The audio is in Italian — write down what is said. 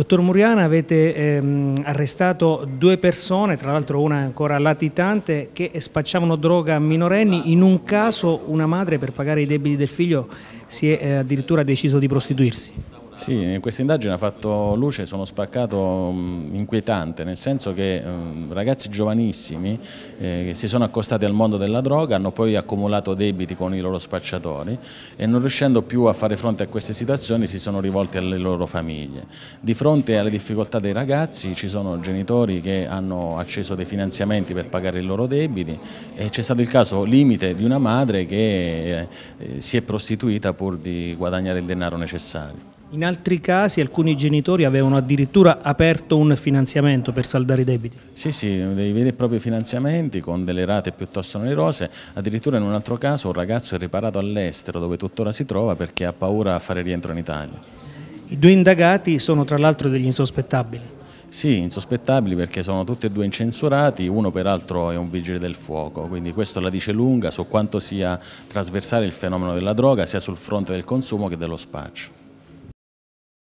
Dottor Muriana, avete ehm, arrestato due persone, tra l'altro una ancora latitante, che spacciavano droga a minorenni. In un caso una madre per pagare i debiti del figlio si è eh, addirittura deciso di prostituirsi. Sì, questa indagine ha fatto luce su uno spaccato inquietante, nel senso che ragazzi giovanissimi eh, si sono accostati al mondo della droga hanno poi accumulato debiti con i loro spacciatori e non riuscendo più a fare fronte a queste situazioni si sono rivolti alle loro famiglie. Di fronte alle difficoltà dei ragazzi ci sono genitori che hanno acceso dei finanziamenti per pagare i loro debiti e c'è stato il caso limite di una madre che eh, si è prostituita pur di guadagnare il denaro necessario. In altri casi alcuni genitori avevano addirittura aperto un finanziamento per saldare i debiti. Sì, sì, dei veri e propri finanziamenti con delle rate piuttosto onerose. Addirittura in un altro caso un ragazzo è riparato all'estero dove tuttora si trova perché ha paura a fare rientro in Italia. I due indagati sono tra l'altro degli insospettabili. Sì, insospettabili perché sono tutti e due incensurati, uno peraltro è un vigile del fuoco, quindi questo la dice lunga su quanto sia trasversale il fenomeno della droga sia sul fronte del consumo che dello spaccio.